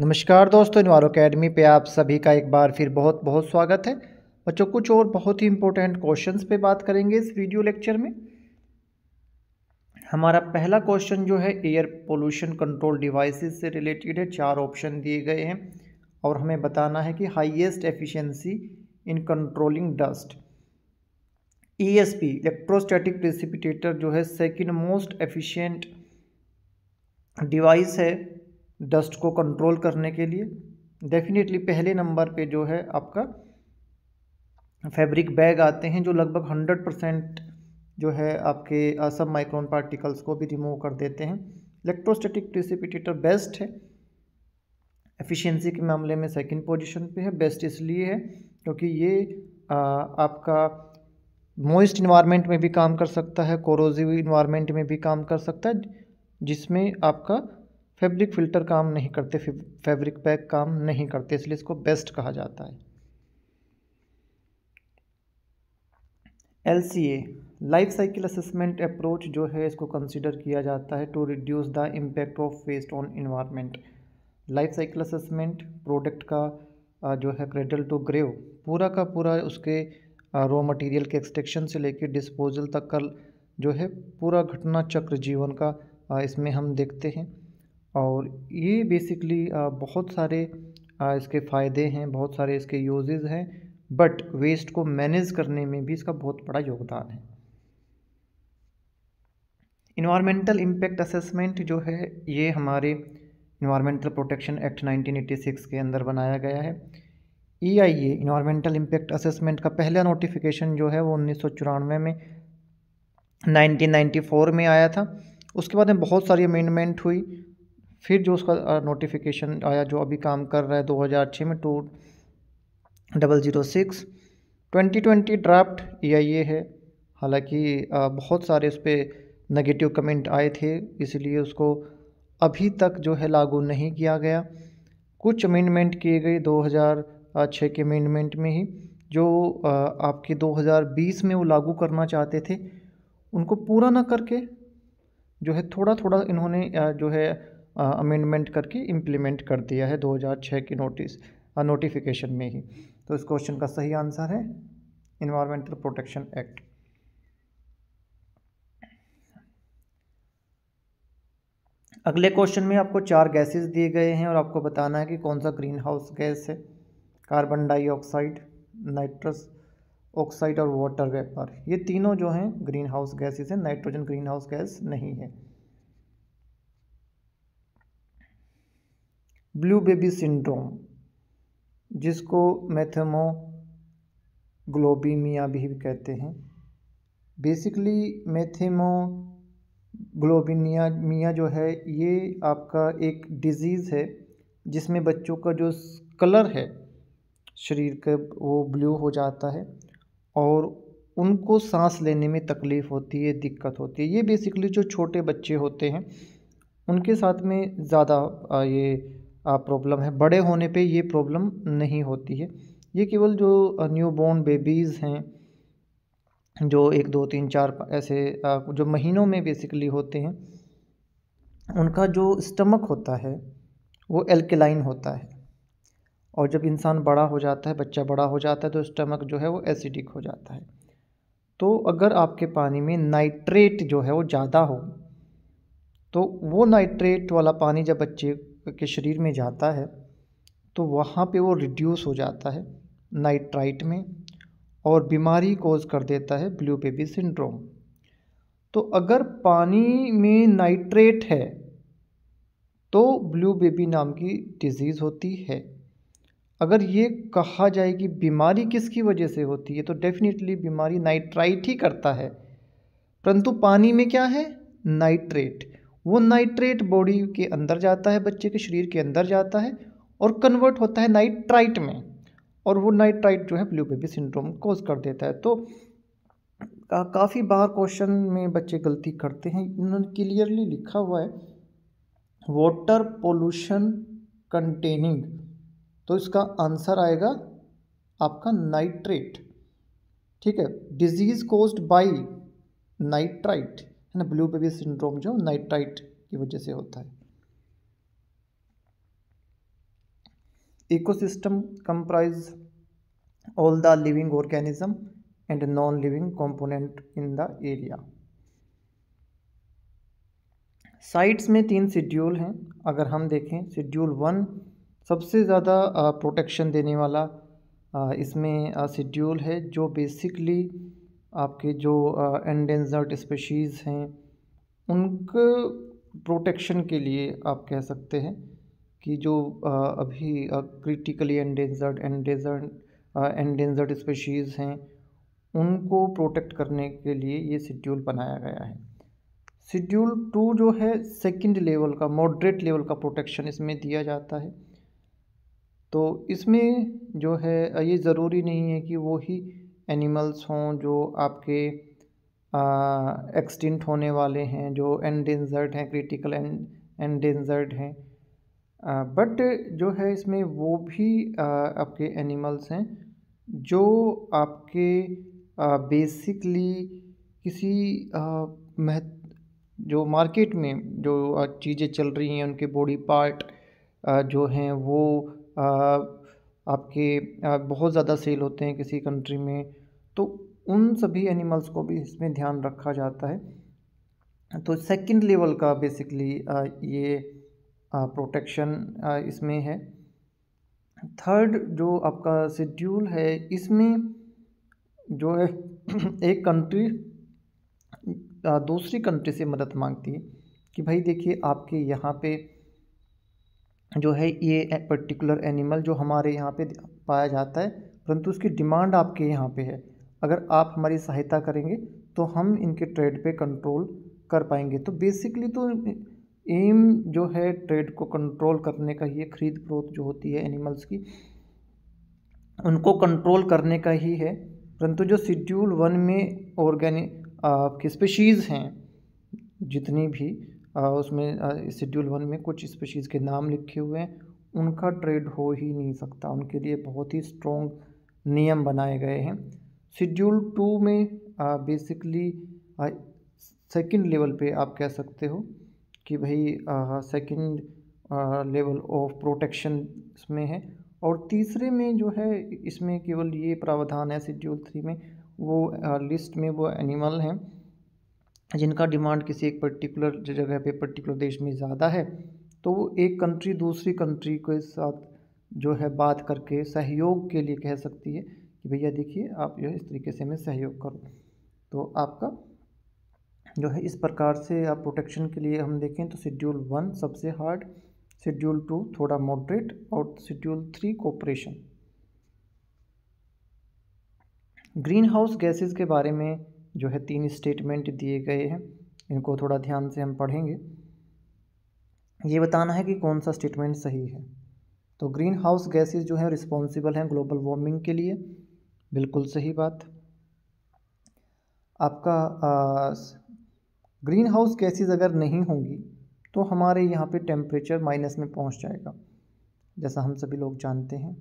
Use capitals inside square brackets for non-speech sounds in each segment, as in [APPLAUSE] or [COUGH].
नमस्कार दोस्तों निवारो अकेडमी पे आप सभी का एक बार फिर बहुत बहुत स्वागत है बच्चों कुछ और बहुत ही इम्पोर्टेंट क्वेश्चंस पे बात करेंगे इस वीडियो लेक्चर में हमारा पहला क्वेश्चन जो है एयर पोल्यूशन कंट्रोल डिवाइसेस से रिलेटेड है चार ऑप्शन दिए गए हैं और हमें बताना है कि highest efficiency in controlling dust P electrostatic precipitator जो है सेकेंड मोस्ट एफिशेंट डिवाइस है डस्ट को कंट्रोल करने के लिए डेफिनेटली पहले नंबर पे जो है आपका फैब्रिक बैग आते हैं जो लगभग हंड्रेड परसेंट जो है आपके सब माइक्रोन पार्टिकल्स को भी रिमूव कर देते हैं इलेक्ट्रोस्टेटिक प्रिसिपिटेटर बेस्ट है एफिशिएंसी के मामले में सेकंड पोजीशन पे है बेस्ट इसलिए है क्योंकि ये आ, आपका मोइस्ट इन्वायरमेंट में भी काम कर सकता है कोरोजिव इन्वायरमेंट में भी काम कर सकता है जिसमें आपका फैब्रिक फ़िल्टर काम नहीं करते फैब्रिक पैक काम नहीं करते इसलिए इसको बेस्ट कहा जाता है L C A life cycle assessment approach जो है इसको कंसिडर किया जाता है to reduce the impact of waste on environment life cycle assessment product का जो है क्रेडल टू ग्रेव पूरा का पूरा उसके रॉ मटेरियल के एक्सटेक्शन से लेकर डिस्पोजल तक का जो है पूरा घटना चक्र जीवन का इसमें हम देखते हैं और ये बेसिकली बहुत सारे इसके फ़ायदे हैं बहुत सारे इसके यूज हैं बट वेस्ट को मैनेज करने में भी इसका बहुत बड़ा योगदान है इन्वायरमेंटल इम्पेक्ट असेसमेंट जो है ये हमारे इन्वायरमेंटल प्रोटेक्शन एक्ट 1986 के अंदर बनाया गया है E I A environmental impact assessment का पहला नोटिफिकेशन जो है वो उन्नीस में 1994 में आया था उसके बाद में बहुत सारी अमेंडमेंट हुई फिर जो उसका नोटिफिकेशन आया जो अभी काम कर रहा है 2006 में two double zero six twenty twenty draft A है हालांकि बहुत सारे उस पर नेगेटिव कमेंट आए थे इसलिए उसको अभी तक जो है लागू नहीं किया गया कुछ अमेंडमेंट किए गए 2006 के अमेंडमेंट में ही जो आपके 2020 में वो लागू करना चाहते थे उनको पूरा ना करके जो है थोड़ा थोड़ा इन्होंने जो है अमेंडमेंट करके इम्प्लीमेंट कर दिया है 2006 की नोटिस नोटिफिकेशन में ही तो इस क्वेश्चन का सही आंसर है इन्वायरमेंटल प्रोटेक्शन एक्ट अगले क्वेश्चन में आपको चार गैसेस दिए गए हैं और आपको बताना है कि कौन सा ग्रीन हाउस गैस है कार्बन डाइऑक्साइड नाइट्रस ऑक्साइड और वाटर वेपर ये तीनों जो हैं ग्रीन हाउस गैसेस हैं नाइट्रोजन ग्रीन हाउस गैस नहीं है ब्लू बेबी सिंड्रोम जिसको मैथेमोग्लोबीमिया भी कहते हैं बेसिकली मैथेमो मिया जो है ये आपका एक डिज़ीज़ है जिसमें बच्चों का जो कलर है शरीर का वो ब्लू हो जाता है और उनको सांस लेने में तकलीफ़ होती है दिक्कत होती है ये बेसिकली जो छोटे बच्चे होते हैं उनके साथ में ज़्यादा ये प्रॉब्लम है बड़े होने पे ये प्रॉब्लम नहीं होती है ये केवल जो न्यू बॉर्न बेबीज़ हैं जो एक दो तीन चार ऐसे जो महीनों में बेसिकली होते हैं उनका जो स्टमक होता है वो एल्कलाइन होता है और जब इंसान बड़ा हो जाता है बच्चा बड़ा हो जाता है तो स्टमक जो है वो एसिडिक हो जाता है तो अगर आपके पानी में नाइट्रेट जो है वो ज़्यादा हो तो वो नाइट्रेट वाला पानी जब बच्चे के शरीर में जाता है तो वहाँ पे वो रिड्यूस हो जाता है नाइट्राइट में और बीमारी कोज कर देता है ब्लू बेबी सिंड्रोम तो अगर पानी में नाइट्रेट है तो ब्लू बेबी नाम की डिज़ीज़ होती है अगर ये कहा जाए कि बीमारी किसकी वजह से होती है तो डेफिनेटली बीमारी नाइट्राइट ही करता है परंतु पानी में क्या है नाइट्रेट वो नाइट्रेट बॉडी के अंदर जाता है बच्चे के शरीर के अंदर जाता है और कन्वर्ट होता है नाइट्राइट में और वो नाइट्राइट जो है ब्लू बेबी सिंड्रोम कोज कर देता है तो का, काफ़ी बार क्वेश्चन में बच्चे गलती करते हैं इन्होंने क्लियरली लिखा हुआ है वाटर पोल्यूशन कंटेनिंग तो इसका आंसर आएगा आपका नाइट्रेट ठीक है डिजीज़ कोज्ड बाई नाइट्राइट ना ब्लू बेबी सिंड्रोम जो नाइट्राइट की वजह से होता है ecosystem comprise all the living organism and non living component in the area sites में तीन शेड्यूल हैं अगर हम देखें शेड्यूल वन सबसे ज़्यादा प्रोटेक्शन देने वाला इसमें शेड्यूल है जो बेसिकली आपके जो एंडेंजर्ड स्पेशीज़ हैं उनके प्रोटेक्शन के लिए आप कह सकते हैं कि जो अभी critically endangered endangered endangered species हैं उनको प्रोटेक्ट करने के लिए ये शेड्यूल बनाया गया है शेड्यूल टू जो है सेकंड लेवल का मॉडरेट लेवल का प्रोटेक्शन इसमें दिया जाता है तो इसमें जो है ये ज़रूरी नहीं है कि वो ही एनिमल्स हों जो आपके एक्सटिंट होने वाले हैं जो एंडेंजर्ड हैं क्रिटिकल एंडेंजर्ड हैं बट जो है इसमें वो भी आ, आपके एनिमल्स हैं जो आपके बेसिकली किसी मह जो मार्केट में जो चीज़ें चल रही हैं उनके बॉडी पार्ट जो हैं वो आपके बहुत ज़्यादा सेल होते हैं किसी कंट्री में तो उन सभी एनिमल्स को भी इसमें ध्यान रखा जाता है तो सेकंड लेवल का बेसिकली ये प्रोटेक्शन इसमें है थर्ड जो आपका शेड्यूल है इसमें जो है [CLEARS THROAT] एक कंट्री दूसरी कंट्री से मदद मांगती है कि भाई देखिए आपके यहाँ पे जो है ये पर्टिकुलर एनिमल जो हमारे यहाँ पे पाया जाता है परंतु उसकी डिमांड आपके यहाँ पे है अगर आप हमारी सहायता करेंगे तो हम इनके ट्रेड पे कंट्रोल कर पाएंगे तो बेसिकली तो एम जो है ट्रेड को कंट्रोल करने का ही है खरीद ग्रोथ जो होती है एनिमल्स की उनको कंट्रोल करने का ही है परंतु जो शेड्यूल वन में ऑर्गेनिक आपकी स्पेशीज़ हैं जितनी भी आ, उसमें शेड्यूल वन में कुछ स्पेशीज़ के नाम लिखे हुए हैं उनका ट्रेड हो ही नहीं सकता उनके लिए बहुत ही स्ट्रॉन्ग नियम बनाए गए हैं शेड्यूल टू में बेसिकली सेकंड लेवल पे आप कह सकते हो कि भाई सेकंड लेवल ऑफ प्रोटेक्शन इसमें है और तीसरे में जो है इसमें केवल ये प्रावधान है शेड्यूल थ्री में वो आ, लिस्ट में वो एनिमल हैं जिनका डिमांड किसी एक पर्टिकुलर जगह पे पर्टिकुलर देश में ज़्यादा है तो वो एक कंट्री दूसरी कंट्री के साथ जो है बात करके सहयोग के लिए कह सकती है भैया देखिए आप जो है इस तरीके से हमें सहयोग करो तो आपका जो है इस प्रकार से आप प्रोटेक्शन के लिए हम देखें तो शेड्यूल वन सबसे हार्ड शेड्यूल टू थोड़ा मॉडरेट और schedule three cooperation greenhouse gases के बारे में जो है तीन स्टेटमेंट दिए गए हैं इनको थोड़ा ध्यान से हम पढ़ेंगे ये बताना है कि कौन सा स्टेटमेंट सही है तो ग्रीन हाउस गैसेज जो है रिस्पॉन्सिबल हैं ग्लोबल वार्मिंग के लिए बिल्कुल सही बात आपका ग्रीन हाउस गैसेज अगर नहीं होंगी तो हमारे यहाँ पे टेम्परेचर माइनस में पहुँच जाएगा जैसा हम सभी लोग जानते हैं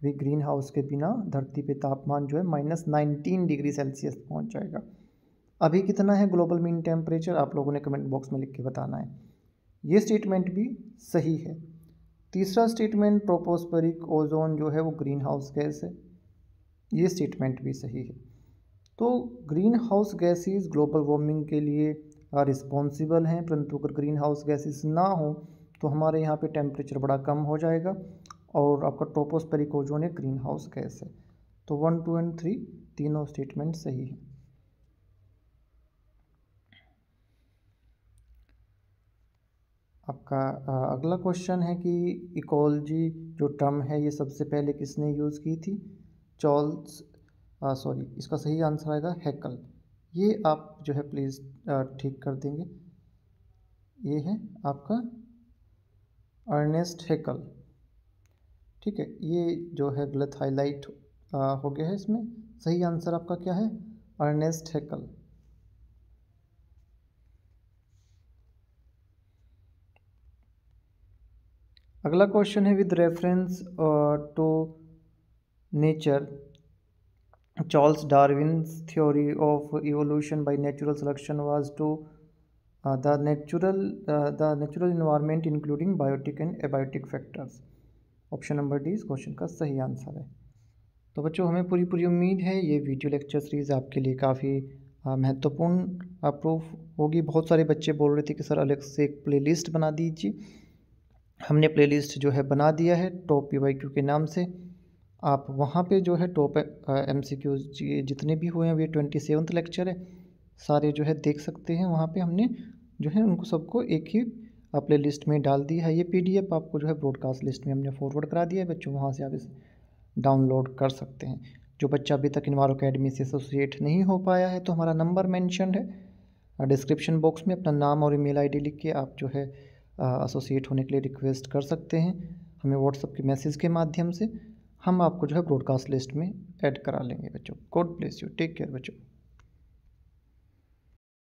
कि ग्रीन हाउस के बिना धरती पे तापमान जो है माइनस नाइनटीन डिग्री सेल्सियस पहुँच जाएगा अभी कितना है ग्लोबल मीन टेम्परेचर आप लोगों ने कमेंट बॉक्स में लिख के बताना है ये स्टेटमेंट भी सही है तीसरा स्टेटमेंट प्रोपोस्परिक ओजोन जो है वो ग्रीन हाउस गैस है ये स्टेटमेंट भी सही है तो greenhouse gases global warming के लिए रिस्पॉन्सिबल हैं परंतु अगर ग्रीन हाउस गैसेस ना हो तो हमारे यहाँ पे टेम्परेचर बड़ा कम हो जाएगा और आपका ट्रोपोस्पेरिक ओजोन एक ग्रीन हाउस गैस है तो वन टू एंड थ्री तीनों स्टेटमेंट सही है आपका अगला क्वेश्चन है कि इकोलॉजी जो टर्म है ये सबसे पहले किसने यूज़ की थी चॉल्स सॉरी इसका सही आंसर आएगा हैकल ये आप जो है प्लीज़ ठीक कर देंगे ये है आपका अर्नेस्ट हैकल ठीक है ये जो है गलत हाईलाइट हो गया है इसमें सही आंसर आपका क्या है अर्नेस्ट हैकल अगला क्वेश्चन है with reference to nature Charles Darwin theory of evolution by natural selection was to the natural the natural environment including biotic and abiotic factors option number D इस क्वेश्चन का सही answer है तो बच्चों हमें पूरी पूरी उम्मीद है ये वीडियो लेक्चर सीरीज़ आपके लिए काफ़ी uh, महत्वपूर्ण प्रूफ होगी बहुत सारे बच्चे बोल रहे थे कि सर अलग से एक लिस्ट बना दीजिए हमने लिस्ट जो है बना दिया है टॉप पी वाई क्यू के नाम से आप वहाँ पे जो है टॉप एम सी क्यूज जितने भी हुए हैं अभी ट्वेंटी सेवन्थ लेक्चर है सारे जो है देख सकते हैं वहाँ पे हमने जो है उनको सबको एक ही प्ले लिस्ट में डाल दिया है ये पीडीएफ आपको जो है ब्रॉडकास्ट लिस्ट में हमने फॉरवर्ड करा दिया है बच्चों वहाँ से आप इसे डाउनलोड कर सकते हैं जो बच्चा अभी तक इनवार अकेडमी से एसोसिएट नहीं हो पाया है तो हमारा नंबर मैंशनड है डिस्क्रिप्शन बॉक्स में अपना नाम और ई मेल लिख के आप जो है एसोसिएट होने के लिए रिक्वेस्ट कर सकते हैं हमें व्हाट्सअप के मैसेज के माध्यम से हम आपको जो है ब्रॉडकास्ट लिस्ट में ऐड करा लेंगे बच्चों God bless you take care बच्चों